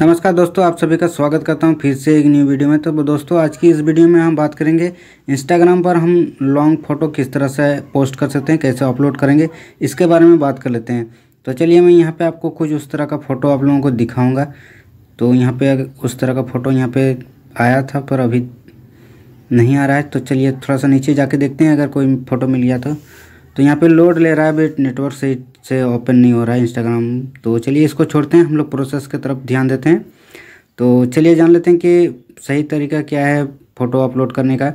नमस्कार दोस्तों आप सभी का स्वागत करता हूं फिर से एक न्यू वीडियो में तो दोस्तों आज की इस वीडियो में हम बात करेंगे इंस्टाग्राम पर हम लॉन्ग फ़ोटो किस तरह से पोस्ट कर सकते हैं कैसे अपलोड करेंगे इसके बारे में बात कर लेते हैं तो चलिए मैं यहाँ पे आपको कुछ उस तरह का फ़ोटो आप लोगों को दिखाऊँगा तो यहाँ पर उस तरह का फ़ोटो यहाँ पर आया था पर अभी नहीं आ रहा है तो चलिए थोड़ा सा नीचे जाके देखते हैं अगर कोई फ़ोटो मिल गया तो तो यहाँ पे लोड ले रहा है बट नेटवर्क से से ओपन नहीं हो रहा है इंस्टाग्राम तो चलिए इसको छोड़ते हैं हम लोग प्रोसेस की तरफ ध्यान देते हैं तो चलिए जान लेते हैं कि सही तरीका क्या है फ़ोटो अपलोड करने का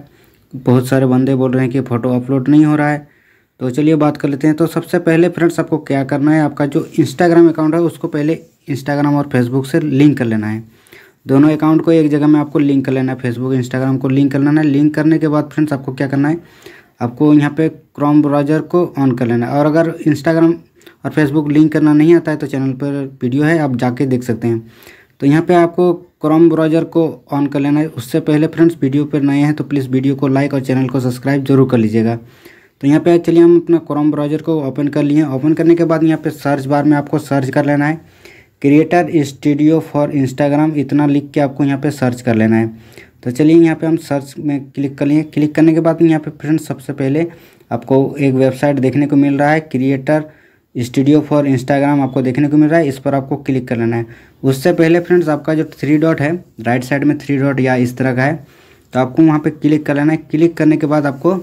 बहुत सारे बंदे बोल रहे हैं कि फ़ोटो अपलोड नहीं हो रहा है तो चलिए बात कर लेते हैं तो सबसे पहले फ्रेंड्स आपको क्या करना है आपका जो इंस्टाग्राम अकाउंट है उसको पहले इंस्टाग्राम और फेसबुक से लिंक कर लेना है दोनों अकाउंट को एक जगह में आपको लिंक कर लेना है फेसबुक इंस्टाग्राम को लिंक कर लेना है लिंक करने के बाद फ्रेंड्स आपको क्या करना है आपको यहाँ पे क्रोम ब्राउजर को ऑन कर लेना है और अगर इंस्टाग्राम और फेसबुक लिंक करना नहीं आता है तो चैनल पर वीडियो है आप जाके देख सकते हैं तो यहाँ पे आपको क्रोम ब्राउजर को ऑन कर लेना है उससे पहले फ्रेंड्स वीडियो पर नए हैं तो प्लीज़ वीडियो को लाइक और चैनल को सब्सक्राइब जरूर कर लीजिएगा तो यहाँ पे चलिए हम अपना क्रोम ब्राउजर को ओपन कर लिए ओपन करने के बाद यहाँ पे सर्च बार में आपको सर्च कर लेना है क्रिएटर स्टूडियो फॉर इंस्टाग्राम इतना लिख के आपको यहाँ पर सर्च कर लेना है तो चलिए यहाँ पर हम सर्च में क्लिक कर लिए क्लिक करने के बाद यहाँ पर फ्रेंड्स सबसे पहले आपको एक वेबसाइट देखने को मिल रहा है क्रिएटर स्टूडियो फॉर इंस्टाग्राम आपको देखने को मिल रहा है इस पर आपको क्लिक कर लेना है उससे पहले फ्रेंड्स आपका जो थ्री डॉट है राइट साइड में थ्री डॉट या इस तरह का है तो आपको वहाँ पे क्लिक कर लेना है क्लिक करने के बाद आपको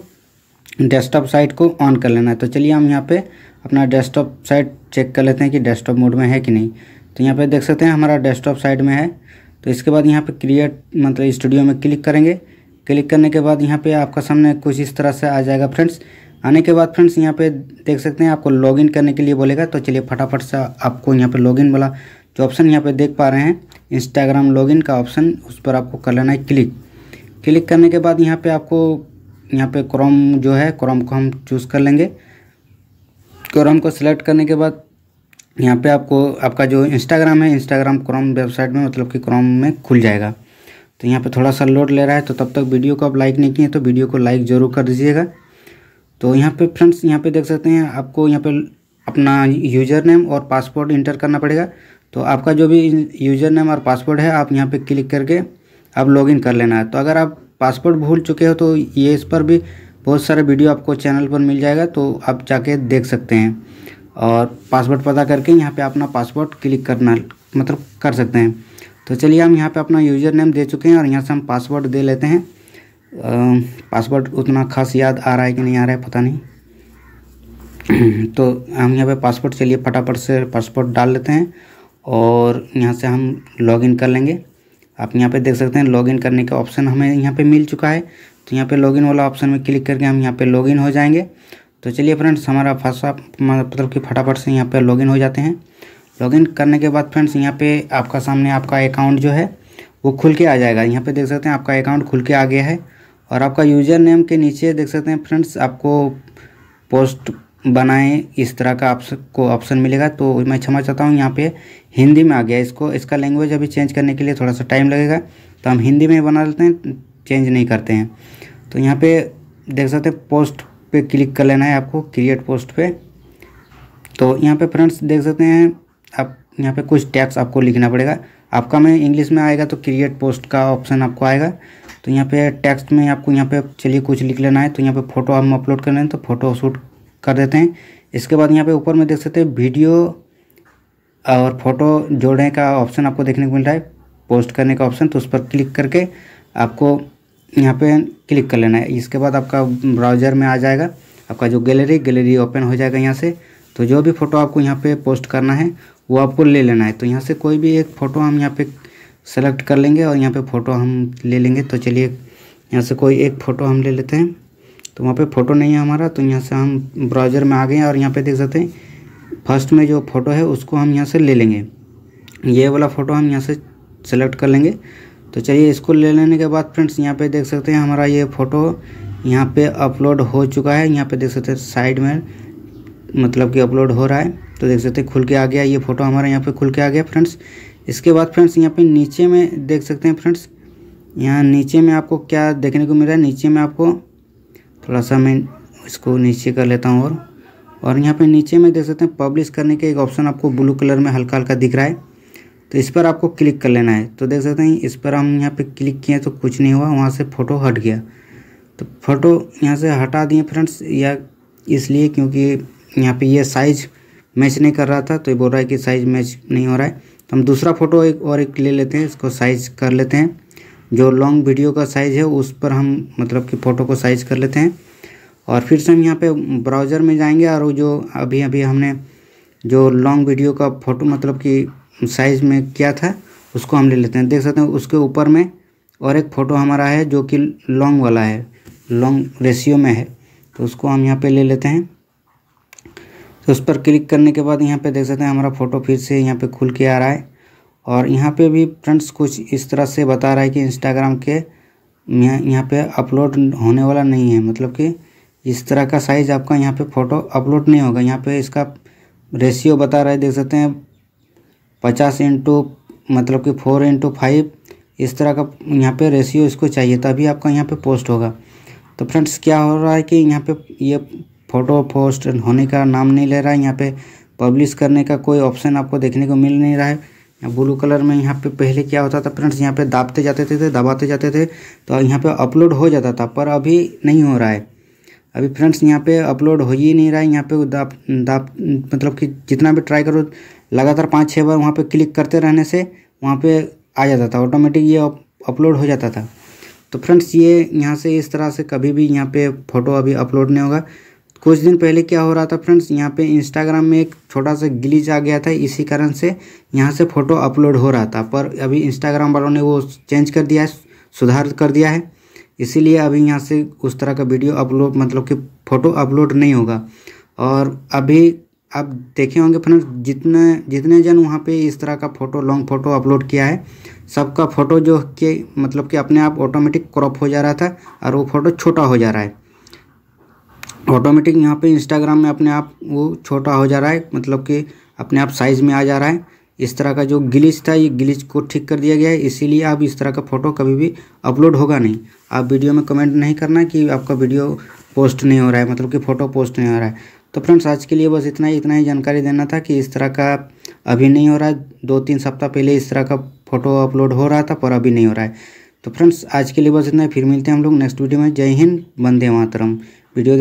डेस्कटॉप साइट को ऑन कर लेना है तो चलिए हम यहाँ पे अपना डेस्कटॉप साइट चेक कर लेते हैं कि डेस्कटॉप मोड में है कि नहीं तो यहाँ पे देख सकते हैं हमारा डेस्कटॉप साइट में है तो इसके बाद यहाँ पे क्रिएट मतलब स्टूडियो में क्लिक करेंगे क्लिक करने के बाद यहाँ पे आपका सामने कुछ इस तरह से आ जाएगा फ्रेंड्स आने के बाद फ्रेंड्स यहाँ पे देख सकते हैं आपको लॉगिन करने के लिए बोलेगा तो चलिए फटाफट से आपको यहाँ पे लॉगिन वाला जो ऑप्शन यहाँ पे देख पा रहे हैं इंस्टाग्राम लॉगिन का ऑप्शन उस पर आपको कर लेना है क्लिक क्लिक करने के बाद यहाँ पे आपको यहाँ पे क्रोम जो है क्रोम को हम चूज़ कर लेंगे क्रोम को सिलेक्ट करने के बाद यहाँ पर आपको आपका जो इंस्टाग्राम है इंस्टाग्राम क्रोम वेबसाइट में मतलब कि क्रोम में खुल जाएगा तो यहाँ पर थोड़ा सा लोड ले रहा है तो तब तक वीडियो को आप लाइक नहीं किए तो वीडियो को लाइक ज़रूर कर दीजिएगा तो यहाँ पे फ्रेंड्स यहाँ पे देख सकते हैं आपको यहाँ पे अपना यूज़र नेम और पासवर्ड इंटर करना पड़ेगा तो आपका जो भी यूज़र नेम और पासवर्ड है आप यहाँ पे क्लिक करके आप लॉगिन कर लेना है तो अगर आप पासवर्ड भूल चुके हो तो ये इस पर भी बहुत सारे वीडियो आपको चैनल पर मिल जाएगा तो आप जाके देख सकते हैं और पासवर्ड पता करके यहाँ पर अपना पासवर्ड क्लिक करना मतलब कर सकते हैं तो चलिए हम यहाँ पर अपना यूज़र नेम दे चुके हैं और यहाँ से हम पासवर्ड दे लेते हैं पासवर्ड उतना खास याद आ रहा है कि नहीं आ रहा है पता नहीं तो हम यहाँ पे पासवर्ड चलिए फटाफट से पासवर्ड डाल लेते हैं और यहाँ से हम लॉगिन कर लेंगे आप यहाँ पे देख सकते हैं लॉगिन करने का ऑप्शन हमें यहाँ पे मिल चुका है तो यहाँ पे लॉगिन वाला ऑप्शन में क्लिक करके हम यहाँ पे लॉगिन हो जाएंगे तो चलिए फ्रेंड्स हमारा फास्टा मतलब कि फटाफट से यहाँ पे लॉगिन हो जाते हैं लॉगिन करने के बाद फ्रेंड्स यहाँ पे आपका सामने आपका अकाउंट जो है वो खुल के आ जाएगा यहाँ पे देख सकते हैं आपका अकाउंट खुल के आ गया है और आपका यूज़र नेम के नीचे देख सकते हैं फ्रेंड्स आपको पोस्ट बनाएं इस तरह का आपको ऑप्शन मिलेगा तो मैं क्षमा चाहता हूँ यहाँ पे हिंदी में आ गया इसको इसका लैंग्वेज अभी चेंज करने के लिए थोड़ा सा टाइम लगेगा तो हम हिंदी में बना लेते हैं चेंज नहीं करते हैं तो यहाँ पे देख सकते हैं पोस्ट पे क्लिक कर लेना है आपको क्रिएट पोस्ट पे तो यहाँ पे फ्रेंड्स देख सकते हैं आप यहाँ पे कुछ टैक्स आपको लिखना पड़ेगा आपका में इंग्लिश में आएगा तो क्रिएट पोस्ट का ऑप्शन आपको आएगा तो यहाँ पे टेक्स्ट में आपको यहाँ पे चलिए कुछ लिख लेना है तो यहाँ पे फोटो हम अपलोड कर रहे हैं तो फोटो शूट कर देते हैं इसके बाद यहाँ पे ऊपर में देख सकते हैं वीडियो और फोटो जोड़ने का ऑप्शन आपको देखने को मिल रहा है पोस्ट करने का ऑप्शन तो उस पर क्लिक करके आपको यहाँ पे क्लिक कर लेना है इसके बाद आपका ब्राउज़र में आ जाएगा आपका जो गैलरी गैलरी ओपन हो जाएगा यहाँ से तो जो भी फ़ोटो आपको यहाँ पे पोस्ट करना है वो आपको ले लेना है तो यहाँ से कोई भी एक फ़ोटो हम यहाँ पे सेलेक्ट कर लेंगे और यहाँ पे फ़ोटो हम ले लेंगे तो चलिए यहाँ से कोई एक फ़ोटो हम ले लेते हैं तो वहाँ पे फ़ोटो नहीं है हमारा तो यहाँ से हम ब्राउज़र में आ गए हैं और यहाँ पे देख सकते हैं फर्स्ट में जो फ़ोटो है उसको हम यहाँ से ले लेंगे ये वाला फ़ोटो हम यहाँ से सेलेक्ट कर लेंगे तो चलिए इसको ले लेने के बाद फ्रेंड्स यहाँ पर देख सकते हैं हमारा ये फ़ोटो यहाँ पर अपलोड हो चुका है यहाँ पर देख सकते हैं साइड में मतलब कि अपलोड हो रहा है तो देख सकते हैं खुल के आ गया ये फ़ोटो हमारा यहाँ पे खुल के आ गया फ्रेंड्स इसके बाद फ्रेंड्स यहाँ पे नीचे में देख सकते हैं फ्रेंड्स यहाँ नीचे में आपको क्या देखने को मिल रहा है नीचे में आपको थोड़ा सा मैं इसको नीचे कर लेता हूँ और और यहाँ पे नीचे में देख सकते हैं पब्लिश करने का एक ऑप्शन आपको ब्लू कलर में हल्का हल्का दिख रहा है तो इस पर आपको क्लिक कर लेना है तो देख सकते हैं इस पर हम यहाँ पर क्लिक किए तो कुछ नहीं हुआ वहाँ से फ़ोटो हट गया तो फोटो यहाँ से हटा दिए फ्रेंड्स या इसलिए क्योंकि यहाँ पर यह साइज मैच नहीं कर रहा था तो ये बोल रहा है कि साइज मैच नहीं हो रहा है तो हम दूसरा फ़ोटो एक और एक ले लेते हैं इसको साइज कर लेते हैं जो लॉन्ग वीडियो का साइज़ है उस पर हम मतलब कि फ़ोटो को साइज कर लेते हैं और फिर से हम यहाँ पे ब्राउज़र में जाएंगे और जो अभी अभी हमने जो लॉन्ग वीडियो का फ़ोटो मतलब कि साइज़ में किया था उसको हम ले लेते हैं देख सकते हैं उसके ऊपर में और एक फ़ोटो हमारा है जो कि लॉन्ग वाला है लॉन्ग रेशियो में है तो उसको हम यहाँ पर ले लेते हैं तो उस पर क्लिक करने के बाद यहाँ पे देख सकते हैं हमारा फ़ोटो फिर से यहाँ पे खुल के आ रहा है और यहाँ पे भी फ्रेंड्स कुछ इस तरह से बता रहा है कि इंस्टाग्राम के यहाँ यहाँ पे अपलोड होने वाला नहीं है मतलब कि इस तरह का साइज़ आपका यहाँ पे फ़ोटो अपलोड नहीं होगा यहाँ पे इसका रेशियो बता रहा है देख सकते हैं पचास इंटू मतलब कि फोर इंटू फाइव इस तरह का यहाँ पे रेशियो इसको चाहिए तभी आपका यहाँ पे पोस्ट होगा तो फ्रेंड्स क्या हो रहा है कि यहाँ पे ये फ़ोटो पोस्ट होने का नाम नहीं ले रहा है यहाँ पे पब्लिश करने का कोई ऑप्शन आपको देखने को मिल नहीं रहा है ब्लू कलर में यहाँ पे पहले क्या होता था फ्रेंड्स यहाँ पे दाबते जाते थे दबाते जाते थे तो यहाँ पे अपलोड हो जाता था पर अभी नहीं हो रहा है अभी फ्रेंड्स यहाँ पे अपलोड हो ही नहीं रहा है यहाँ पे दाप दाप मतलब कि जितना भी ट्राई करो लगातार पाँच छः बार वहाँ पर क्लिक करते रहने से वहाँ पर आ जाता था ऑटोमेटिक ये अपलोड हो जाता था तो फ्रेंड्स ये यहाँ से इस तरह से कभी भी यहाँ पर फ़ोटो अभी अपलोड नहीं होगा कुछ दिन पहले क्या हो रहा था फ्रेंड्स यहाँ पे इंस्टाग्राम में एक छोटा सा ग्लिच आ गया था इसी कारण से यहाँ से फ़ोटो अपलोड हो रहा था पर अभी इंस्टाग्राम वालों ने वो चेंज कर दिया है सुधार कर दिया है इसीलिए अभी यहाँ से उस तरह का वीडियो अपलोड मतलब कि फ़ोटो अपलोड नहीं होगा और अभी आप देखे होंगे फ्रेंड्स जितने जितने जन वहाँ पे इस तरह का फ़ोटो लॉन्ग फ़ोटो अपलोड किया है सबका फ़ोटो जो कि मतलब कि अपने आप ऑटोमेटिक क्रॉप हो जा रहा था और वो फ़ोटो छोटा हो जा रहा है ऑटोमेटिक यहाँ पे इंस्टाग्राम में अपने आप वो छोटा हो जा रहा है मतलब कि अपने आप साइज़ में आ जा रहा है इस तरह का जो गिलिच था ये गिलिच को ठीक कर दिया गया है इसीलिए आप इस तरह का फ़ोटो कभी भी अपलोड होगा नहीं आप वीडियो में कमेंट नहीं करना कि आपका वीडियो पोस्ट नहीं हो रहा है मतलब कि फ़ोटो पोस्ट नहीं हो रहा है तो फ्रेंड्स आज के लिए बस इतना ही इतना ही जानकारी देना था कि इस तरह का अभी नहीं हो रहा है दो तीन सप्ताह पहले इस तरह का फ़ोटो अपलोड हो रहा था पर अभी नहीं हो रहा है तो फ्रेंड्स आज के लिए बस इतना ही फिर मिलते हैं हम लोग नेक्स्ट वीडियो में जय हिंद बंदे मातरम वीडियो